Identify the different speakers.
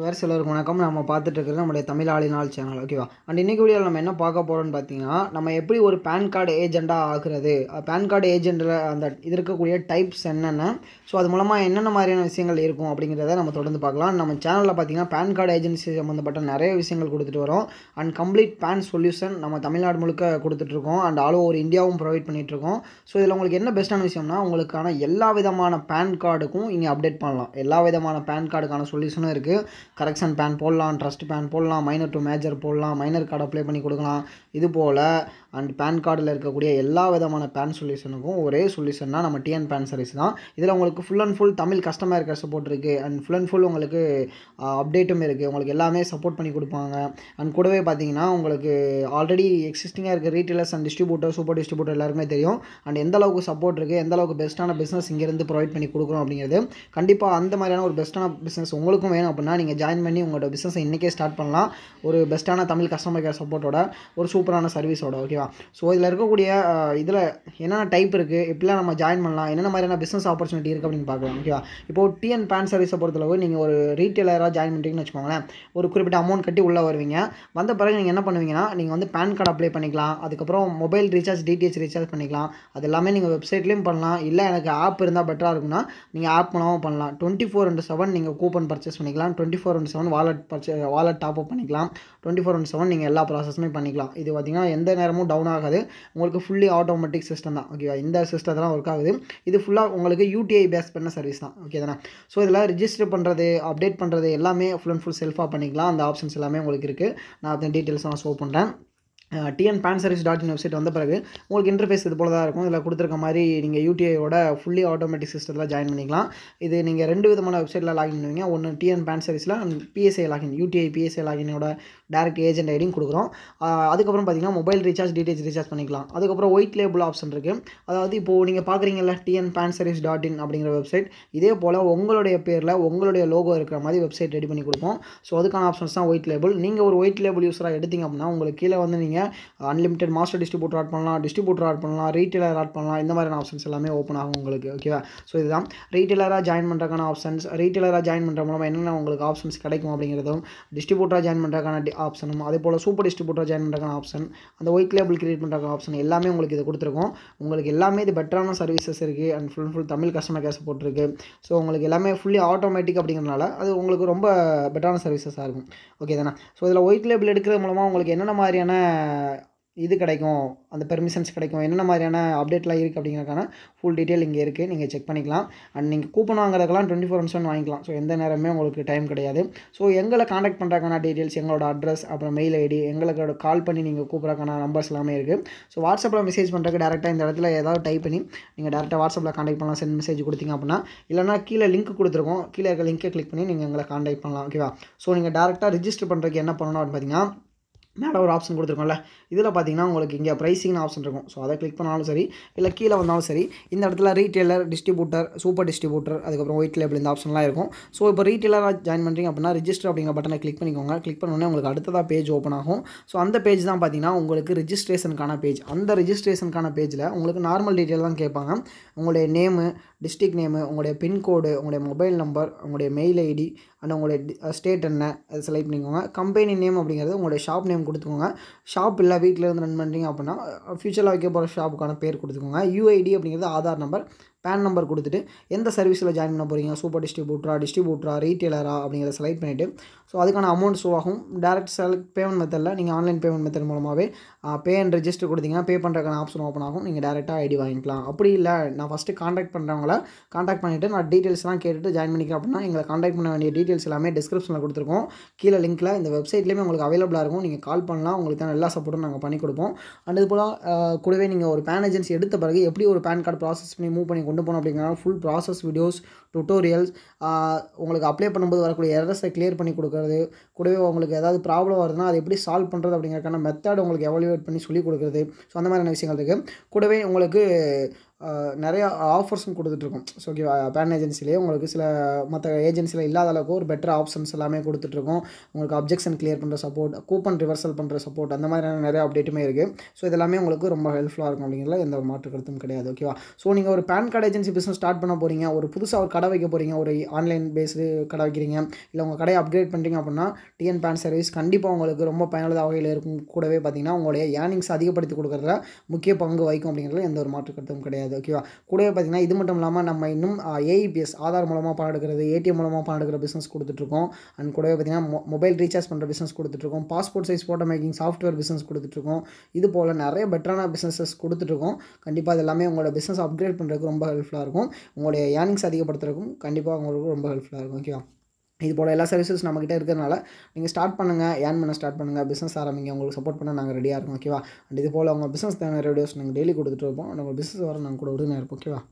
Speaker 1: வேறு சிலருக்கு வணக்கம் நம்ம பார்த்துட்டு இருக்கிறது நம்முடைய தமிழ் ஆளினால் சேனல் ஓகேவா அண்ட் இன்றைக்கி வீடியோ நம்ம என்ன பார்க்க போகிறோம்னு பார்த்தீங்கன்னா நம்ம எப்படி ஒரு பேன் கார்டு ஏஜெண்ட்டாக ஆகுறது பேன் கார்டு ஏஜெண்ட்டில் அந்த இது இருக்கக்கூடிய டைப்ஸ் என்னென்ன ஸோ அது மூலமாக என்னென்ன மாதிரியான விஷயங்கள் இருக்கும் அப்படிங்கிறத நம்ம தொடர்ந்து பார்க்கலாம் நம்ம சேனலில் பார்த்தீங்கன்னா பேன் கார்டு ஏஜென்சி சம்மந்தப்பட்ட நிறைய விஷயங்கள் கொடுத்துட்டு வரோம் அண்ட் கம்ப்ளீட் பேன் சொல்யூஷன் நம்ம தமிழ்நாடு முழுக்க கொடுத்துட்ருக்கோம் அண்ட் ஆல் ஓவர் இந்தியாவும் ப்ரொவைட் பண்ணிகிட்ருக்கோம் ஸோ இதில் உங்களுக்கு என்ன பெஸ்ட்டான விஷயம்னா உங்களுக்கான எல்லா விதமான பேன் கார்டுக்கும் இங்கே அப்டேட் பண்ணலாம் எல்லா விதமான பேன் கார்டுக்கான சொல்யூஷனும் இருக்குது கரெக்ஷன் பேன் போடலாம் ட்ரஸ்ட் பேன் போடலாம் மைனர் டு மேஜர் போடலாம் மைனர் கார்டு அப்ளை பண்ணி கொடுக்கலாம் இது போல் அண்ட் பேன் கார்டில் இருக்கக்கூடிய எல்லா விதமான பேன் சொல்யூஷனுக்கும் ஒரே சொல்யூஷன்னா நம்ம டிஎன் பேன் சர்வீஸ் தான் இதில் உங்களுக்கு full and full Tamil customer care support இருக்குது அண்ட் ஃபுல் அண்ட் ஃபுல் உங்களுக்கு அப்டேட்டும் இருக்குது உங்களுக்கு எல்லாமே சப்போர்ட் பண்ணி கொடுப்பாங்க அண்ட் கூடவே பார்த்தீங்கன்னா உங்களுக்கு ஆல்ரெடி எக்ஸிஸ்டிங்காக இருக்க retailers and distributor super distributor எல்லாருமே தெரியும் அண்ட் எந்த அளவுக்கு சப்போர்ட் இருக்குது எந்த அளவுக்கு பெஸ்ட்டான பிஸ்னஸ் இங்கேருந்து ப்ரொவைட் பண்ணி கொடுக்குறோம் அப்படிங்கிறது கண்டிப்பாக அந்த மாதிரியான ஒரு பெஸ்ட்டான பிஸ்னஸ் உங்களுக்கும் வேணும் அப்படின்னா நீங்கள் ஜாயின் பண்ணி உங்களோட பிஸ்னஸை இன்றைக்கே ஸ்டார்ட் பண்ணலாம் ஒரு பெஸ்ட்டான தமிழ் கஸ்டமர் கேர் சப்போர்ட்டோட ஒரு சூப்பரான சர்வீஸோட ஓகேவா ஓகேவா ஸோ இதில் இருக்கக்கூடிய இதில் என்னென்ன டைப் இருக்குது எப்படிலாம் நம்ம ஜாயின் பண்ணலாம் என்னென்ன மாதிரியான பிஸ்னஸ் ஆப்பர்ச்சுனிட்டி இருக்குது அப்படின்னு பார்க்கலாம் ஓகேவா இப்போ டிஎன் பேன் சர்வீஸை பொறுத்தளவு நீங்கள் ஒரு ரீட்டெயிலராக ஜாயின் பண்ணுறீங்கன்னு வச்சுக்கோங்களேன் ஒரு குறிப்பிட்ட அமௌண்ட் கட்டி உள்ளே வருவீங்க வந்த பிறகு நீங்கள் என்ன பண்ணுவீங்கன்னா நீங்கள் வந்து பேன் கார்டு அப்ளை பண்ணிக்கலாம் அதுக்கப்புறம் மொபைல் ரீசார்ஜ் டிடிஎச் ரீசார்ஜ் பண்ணிக்கலாம் அது எல்லாமே நீங்கள் வெப்சைட்லேயும் பண்ணலாம் இல்லை எனக்கு ஆப் இருந்தால் பெட்டராக இருக்கும்னா நீங்கள் ஆப் மூலமாக பண்ணலாம் டுவெண்ட்டி ஃபோர் இன்ட்டு செவன் நீங்கள் கூப்பன் பர்ச்சேஸ் பண்ணிக்கலாம் twenty four into seven wallet purchase wallet top up பண்ணிக்கலாம் டுவெண்ட்டி ஃபோர் இன்ட்டு செவன் நீங்கள் எல்லா ப்ராசஸுமே பண்ணிக்கலாம் இது பார்த்திங்கன்னா எந்த நேரமும் டவுன் ஆகாது உங்களுக்கு ஃபுல்லி ஆட்டோமேட்டிக் சிஸ்டம் தான் ஓகேவா இந்த சிஸ்டத்தெல்லாம் ஒர்க் ஆகுது இது ஃபுல்லாக உங்களுக்கு யூடிஐ பேஸ் பண்ண சர்வீஸ் தான் ஓகே தானே ஸோ இதில் ரிஜிஸ்டர் பண்ணுறது அப்டேட் பண்ணுறது எல்லாமே ஃபுல் அண்ட் ஃபுல் செல்ஃபாக பண்ணிக்கலாம் அந்த ஆப்ஷன்ஸ் எல்லாமே உங்களுக்கு இருக்குது நான் அதன் டீட்டெயில்ஸ் நான் ஷோ பண்ணுறேன் TN service dot in website வந்த பிறகு உங்களுக்கு இன்டர்ஃபேஸ் இது போல் தான் இருக்கும் இதில் கொடுத்துருக்க மாதிரி நீங்கள் யூடிஐயோட ஃபுல்லி ஆட்டோமேட்டிக் சிஸ்டத்தில் ஜாயின் பண்ணிக்கலாம் இது நீங்கள் ரெண்டு விதமான வெப்சைட்டில் லாகின் பண்ணுவீங்க ஒன்று டிஎன் பேன் சர்வீஸில் பிஎஸ்ஐ லாகின் யூடிஐ பிஎஸ்ஐ லாகினோட டேரக்ட் ஏஜென்ட் ஐடியும் கொடுக்குறோம் அதுக்கப்புறம் பார்த்தீங்கன்னா மொபைல் ரீசார்ஜ் டிடிஹெச் ரீசார்ஜ் பண்ணிக்கலாம் அதுக்கப்புறம் ஒயிட் லேபிள் ஆப்ஷன் இருக்குது அதாவது இப்போது நீங்கள் பார்க்குறீங்கல்ல TN PAN service dot in அப்படிங்கிற வெப்சைட் இதே போல் உங்களுடைய பேரில் உங்களுடைய லோகோ இருக்கிற மாதிரி வெப்சைட் ரெடி பண்ணி கொடுப்போம் ஸோ அதுக்கான ஆப்ஷன்ஸ் தான் ஒயிட் லேபிள் நீங்கள் ஒரு ஒயிட் லேபிள் யூஸராக எடுத்திங்க அப்படின்னா உங்களுக்கு கீழே வந்து நீங்கள் அன்லிமிட்டட் மாஸ்டர் டிஸ்ட்ரிபியூட்டர் ஆட் பண்ணலாம் டிஸ்ட்ரிபியூட்டர் ஆட் பண்ணலாம் ரீட்டெயிலர் ஆட் பண்ணலாம் இந்த மாதிரியான ஆப்ஷன்ஸ் எல்லாமே ஓப்பன் ஆகும் உங்களுக்கு ஓகேவா ஸோ இதுதான் ரீட்டெயிலராக ஜாயின் பண்ணுறக்கான ஆப்ஷன்ஸ் ரீட்டெயிலராக ஜாயின் பண்ணுற மூலமாக என்னென்ன உங்களுக்கு ஆப்ஷன்ஸ் கிடைக்கும் அப்படிங்கிறதும் டிஸ்ட்ரிபியூட்டராக ஜாயின் பண்ணுறதுக்கான ஆப்ஷனும் அதே போல் சூப்பர் டிஸ்ட்ரிபியூட்டராக ஜாயின் பண்ணுறதுக்கான ஆப்ஷன் அந்த ஒயிட் லேபிள் கிரியேட் பண்ணுறதுக்கான ஆப்ஷன் எல்லாமே உங்களுக்கு இது கொடுத்துருக்கோம் உங்களுக்கு எல்லாமே இது பெட்டரான சர்வீசஸ் இருக்குது and full full Tamil customer care support இருக்குது ஸோ உங்களுக்கு எல்லாமே ஃபுல்லி ஆட்டோமேட்டிக் அப்படிங்கிறனால அது உங்களுக்கு ரொம்ப பெட்டரான சர்வீசஸாக இருக்கும் ஓகே தானே ஸோ இதில் ஒயிட் லேபிள் எடுக்கிறது மூலமாக உங்களுக்கு என்னென்ன மாதிரியான இது கிடைக்கும் அந்த பெர்மிஷன்ஸ் கிடைக்கும் என்னென்ன மாதிரியான அப்டேட்லாம் இருக்குது அப்படிங்கிறக்கான ஃபுல் டீட்டெயில் இங்கே இருக்குது நீங்கள் செக் பண்ணிக்கலாம் அண்ட் நீங்கள் கூப்பன் வாங்குறதுக்கெல்லாம் டுவெண்ட்டி ஃபோர் ஹவர்ஸ் வாங்கிக்கலாம் ஸோ எந்த நேரமே உங்களுக்கு டைம் கிடையாது ஸோ எங்களை காண்டாக்ட் பண்ணுறக்கான டீட்டெயில்ஸ் எங்களோட அட்ரஸ் அப்புறம் மெயில் ஐடி எங்களுக்கோட கால் பண்ணி நீங்கள் கூப்பிட்றக்கான நம்பர்ஸ் எல்லாமே இருக்குது ஸோ வாட்ஸ்அப்பில் மெசேஜ் பண்ணுறதுக்கு டேரெக்டாக இந்த இடத்துல ஏதாவது டைப் பண்ணி நீங்கள் டேரெக்டாக வாட்ஸ்அப்பில் காண்டாக்ட் பண்ணலாம் சென்ட் மெசேஜ் கொடுத்தீங்க அப்படின்னா இல்லைனா கீழே லிங்க் கொடுத்துருக்கோம் கீழே இருக்க லிங்க்கை கிளிக் பண்ணி நீங்கள் எங்களை காண்டாக்ட் பண்ணலாம் ஓகேவா ஸோ நீங்கள் டேரெக்டாக ரிஜிஸ்டர் பண்ணுறதுக்கு என்ன பண்ணணும் அப்படின்னு பார்த்தீங்கன்னா மேலே ஒரு ஆப்ஷன் கொடுத்துருக்கோம்ல இதில் பார்த்தீங்கன்னா உங்களுக்கு இங்கே ப்ரைஸிங்னு ஆப்ஷன் இருக்கும் ஸோ அதை கிளிக் பண்ணாலும் சரி இல்லை கீழே வந்தாலும் சரி இந்த இடத்துல ரீட்டெய்லர் டிஸ்ட்ரிபியூட்டர் சூப்பர் டிஸ்ட்ரிபியூட்டர் அதுக்கப்புறம் ஒயிட் லேபிள் இந்த ஆப்ஷன்லாம் இருக்கும் ஸோ இப்போ ரீட்டெய்லராக ஜாயின் பண்ணுறீங்க அப்படின்னா ரிஜிஸ்டர் அப்படிங்கிற பட்டனை கிளிக் பண்ணிக்கோங்க கிளிக் பண்ணோடனே உங்களுக்கு அடுத்ததாக பேஜ் ஓப்பன் ஆகும் ஸோ அந்த பேஜ் தான் பார்த்தீங்கன்னா உங்களுக்கு ரிஜிஸ்ட்ரேஷனுக்கான பேஜ் அந்த ரிஜிஸ்ட்ரேஷனுக்கான பேஜில் உங்களுக்கு நார்மல் டீட்டெயில் தான் கேட்பாங்க உங்களுடைய நேமு டிஸ்ட்ரிக்ட் நேமு உங்களுடைய பின்கோடு உங்களுடைய மொபைல் நம்பர் உங்களுடைய மெயில் ஐடி அண்ட் உங்களுடைய ஸ்டேட் uh, என்ன அதை செலக்ட் பண்ணிக்கோங்க கம்பெனி நேம் அப்படிங்கிறது உங்களுடைய ஷாப் நேம் கொடுத்துக்கோங்க ஷாப் இல்லை வீட்டில் இருந்து ரன் பண்ணுறீங்க அப்படின்னா ஃப்யூச்சரில் வைக்க போகிற ஷாப்புக்கான பேர் கொடுத்துக்கோங்க யூஐடி அப்படிங்கிறது ஆதார் நம்பர் பேன் நம்பர் கொடுத்துட்டு எந்த சர்வீஸில் ஜாயின் பண்ண போகிறீங்க சூப்பர் டிஸ்ட்ரிபியூட்டரா டிஸ்ட்ரிபியூட்டரா ரீட்டெயிலரா அப்படிங்கிறத செலக்ட் பண்ணிவிட்டு ஸோ அதுக்கான அமௌண்ட் ஷோ ஆகும் டேரக்ட் செலக்ட் பேமெண்ட் மெத்தடில் நீங்கள் ஆன்லைன் பேமெண்ட் மெத்தட் மூலமாகவே பே அண்ட் ரிஜிஸ்டர் கொடுத்தீங்கன்னா பே பண்ணுறக்கான ஆப்ஷன் ஓப்பன் ஆகும் நீங்கள் டேரெக்டாக ஐடி வாங்கிக்கலாம் அப்படி இல்லை நான் ஃபஸ்ட்டு காண்டாக்ட் பண்ணுறவங்கள காண்டாக்ட் பண்ணிவிட்டு நான் டீட்டெயில்ஸ்லாம் கேட்டுட்டு ஜாயின் பண்ணிக்கிறேன் அப்படின்னா எங்களை காண்டாக்ட் பண்ண வேண்டிய டீட்டெயில்ஸ் எல்லாமே டிஸ்கிரிப்ஷனில் கொடுத்துருக்கோம் கீழே லிங்க்கில் இந்த வெப்சைட்லேயுமே உங்களுக்கு அவைலபிளாக இருக்கும் நீங்கள் கால் பண்ணலாம் உங்களுக்கு தான் எல்லா சப்போர்ட்டும் நாங்கள் பண்ணி கொடுப்போம் அண்ட் இது போல் கூடவே நீங்கள் ஒரு பேன் ஏஜென்சி எடுத்த பிறகு எப்படி ஒரு பேன் கார்டு ப்ராசஸ் பண்ணி மூவ் பண்ணி கொண்டு போகணும் அப்படிங்கிறனால ஃபுல் ப்ராசஸ் வீடியோஸ் டுட்டோரியல்ஸ் உங்களுக்கு அப்ளை பண்ணும்போது வரக்கூடிய எரர்ஸை கிளியர் பண்ணி கொடுக்குறது கூடவே உங்களுக்கு ஏதாவது ப்ராப்ளம் வருதுன்னா அதை எப்படி சால்வ் பண்ணுறது அப்படிங்கிறக்கான மெத்தட் உங்களுக்கு எவாலுவேட் பண்ணி சொல்லிக் கொடுக்குறது ஸோ அந்த மாதிரியான விஷயங்கள் இருக்குது கூடவே உங்களுக்கு நிறையா ஆஃபர்ஸும் கொடுத்துட்ருக்கோம் ஸோ ஓகே பேன் ஏஜென்சிலேயே உங்களுக்கு சில மற்ற ஏஜென்சியில் இல்லாத அளவுக்கு ஒரு பெட்டர் ஆப்ஷன்ஸ் எல்லாமே கொடுத்துட்ருக்கோம் உங்களுக்கு அப்ஜெக்ஷன் கிளியர் பண்ணுற சப்போர்ட் கூப்பன் ரிவர்சல் பண்ணுற சப்போர்ட் அந்த மாதிரியான நிறைய அப்டேட்டுமே இருக்குது ஸோ இதெல்லாமே உங்களுக்கு ரொம்ப ஹெல்ப்ஃபுல்லாக இருக்கும் அப்படிங்கிறதுல எந்த ஒரு மாற்று கருத்தும் கிடையாது ஓகேவா ஸோ நீங்கள் ஒரு PAN card agency business start பண்ண போகிறீங்க ஒரு புதுசாக ஒரு கடை வைக்க போகிறீங்க ஒரு ஆன்லைன் பேஸ்டு கடை வைக்கிறீங்க இல்லை உங்கள் கடையை அப்கிரேட் பண்ணுறீங்க அப்படின்னா டிஎன் பேன் சர்வீஸ் கண்டிப்பாக உங்களுக்கு ரொம்ப பயனுள்ள வகையில் இருக்கும் கூடவே பார்த்தீங்கன்னா உங்களுடைய ஏர்னிங்ஸ் அதிகப்படுத்தி கொடுக்குறதுல முக்கிய பங்கு வகிக்கும் அப்படிங்கிறதுல எந்த ஒரு மாற்று கருத்தும் கிடையாது கிடையாது ஓகேவா கூடவே பார்த்திங்கன்னா இது மட்டும் இல்லாமல் நம்ம இன்னும் ஏஇபிஎஸ் e ஆதார் மூலமாக பணம் எடுக்கிறது ஏடிஎம் மூலமாக பணம் எடுக்கிற பிஸ்னஸ் கொடுத்துட்ருக்கோம் அண்ட் கூடவே பார்த்திங்கன்னா மொபைல் ரீசார்ஜ் பண்ணுற பிஸ்னஸ் கொடுத்துட்ருக்கோம் passport size photo making software business கொடுத்துட்ருக்கோம் இது போல் நிறைய பெட்டரான பிஸ்னஸஸ் கொடுத்துட்ருக்கோம் கண்டிப்பாக அது எல்லாமே உங்களோட பிஸ்னஸ் அப்கிரேட் பண்ணுறதுக்கு ரொம்ப ஹெல்ப்ஃபுல்லாக இருக்கும் உங்களுடைய ஏர்னிங்ஸ் அதிகப்படுத்துறதுக்கும் கண்டிப்பாக உங்களுக்கு ரொம்ப ஹெல்ப்ஃபுல்லாக இருக்கும் ஓகேவா இது போல் எல்லா சர்வீசஸ் நம்மக்கிட்ட இருக்கிறதுனால நீங்கள் ஸ்டார்ட் பண்ணுங்கள் ஏன் பண்ண ஸ்டார்ட் பண்ணுங்கள் பிஸ்னஸ் ஆரம்பிங்க உங்களுக்கு சப்போர்ட் பண்ண நாங்கள் ரெடியாக இருக்கோம் ஓகேவா அண்ட் இது போல் உங்கள் பிஸ்னஸ் தேவையான ரேடியோஸ் நாங்கள் டெய்லி கொடுத்துட்டு இருப்போம் உங்கள் பிஸ்னஸ் வர நாங்கள் கூட உறுதுணையாக இருப்போம் ஓகேவா